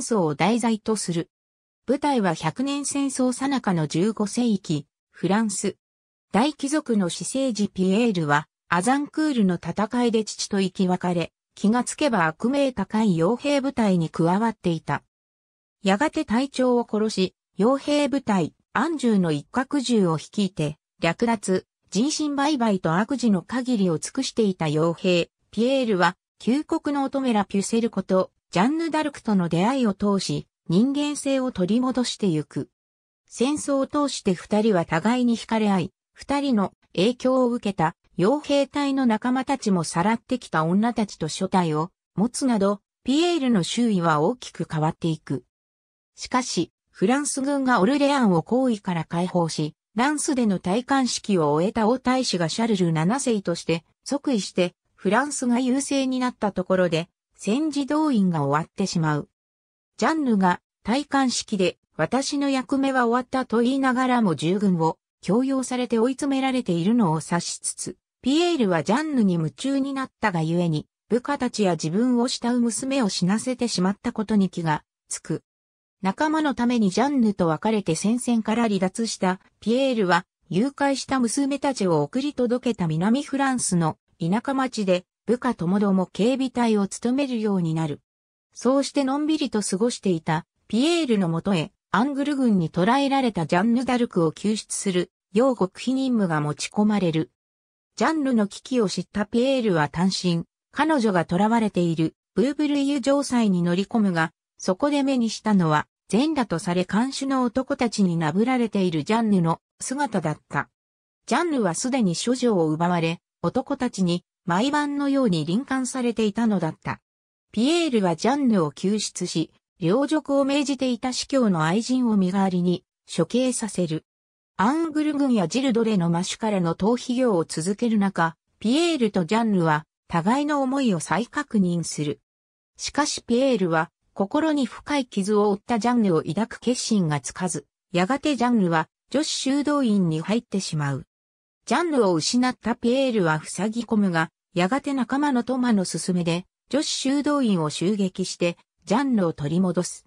戦争を題材とする。舞台は100年戦争最中の15世紀、フランス。大貴族の私生児ピエールは、アザンクールの戦いで父と生き別れ、気がつけば悪名高い傭兵部隊に加わっていた。やがて隊長を殺し、傭兵部隊、アンジューの一角銃を率いて、略奪、人身売買と悪事の限りを尽くしていた傭兵、ピエールは、旧国の乙女ラピュセルこと、ジャンヌ・ダルクとの出会いを通し、人間性を取り戻してゆく。戦争を通して二人は互いに惹かれ合い、二人の影響を受けた傭兵隊の仲間たちもさらってきた女たちと所帯を持つなど、ピエールの周囲は大きく変わっていく。しかし、フランス軍がオルレアンを行為から解放し、ランスでの戴冠式を終えた王太子がシャルル7世として即位して、フランスが優勢になったところで、戦時動員が終わってしまう。ジャンヌが戴冠式で私の役目は終わったと言いながらも従軍を強要されて追い詰められているのを察しつつ、ピエールはジャンヌに夢中になったがゆえに、部下たちや自分を慕う娘を死なせてしまったことに気がつく。仲間のためにジャンヌと別れて戦線から離脱したピエールは、誘拐した娘たちを送り届けた南フランスの田舎町で部下ともども警備隊を務めるようになる。そうしてのんびりと過ごしていたピエールのもとへアングル軍に捕らえられたジャンヌ・ダルクを救出する擁護拒否任務が持ち込まれる。ジャンヌの危機を知ったピエールは単身、彼女が捕らわれているブーブルイユ城塞に乗り込むが、そこで目にしたのは、全裸とされ監守の男たちに殴られているジャンヌの姿だった。ジャンヌはすでに処女を奪われ、男たちに毎晩のように臨館されていたのだった。ピエールはジャンヌを救出し、領辱を命じていた司教の愛人を身代わりに処刑させる。アングル軍やジルドレのマシュからの逃避業を続ける中、ピエールとジャンヌは互いの思いを再確認する。しかしピエールは心に深い傷を負ったジャンヌを抱く決心がつかず、やがてジャンヌは女子修道院に入ってしまう。ジャンヌを失ったピエールは塞ぎ込むが、やがて仲間のトマの勧めで、女子修道院を襲撃して、ジャンヌを取り戻す。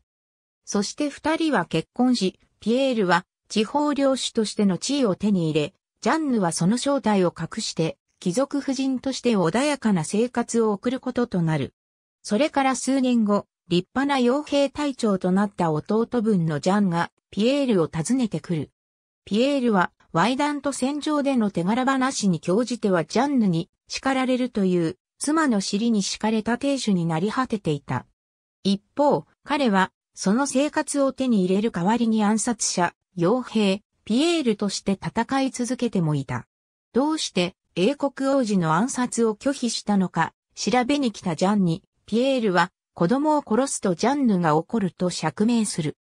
そして二人は結婚し、ピエールは地方領主としての地位を手に入れ、ジャンヌはその正体を隠して、貴族夫人として穏やかな生活を送ることとなる。それから数年後、立派な傭兵隊長となった弟分のジャンが、ピエールを訪ねてくる。ピエールは、猥談と戦場での手柄話に興じてはジャンヌに叱られるという、妻の尻に敷かれた亭主になり果てていた。一方、彼は、その生活を手に入れる代わりに暗殺者、傭兵、ピエールとして戦い続けてもいた。どうして英国王子の暗殺を拒否したのか、調べに来たジャンに、ピエールは子供を殺すとジャンヌが怒ると釈明する。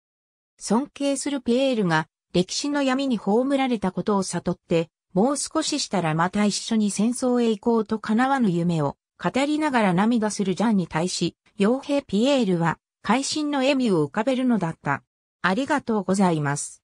尊敬するピエールが歴史の闇に葬られたことを悟って、もう少ししたらまた一緒に戦争へ行こうと叶わぬ夢を語りながら涙するジャンに対し、傭兵ピエールは会心の笑みを浮かべるのだった。ありがとうございます。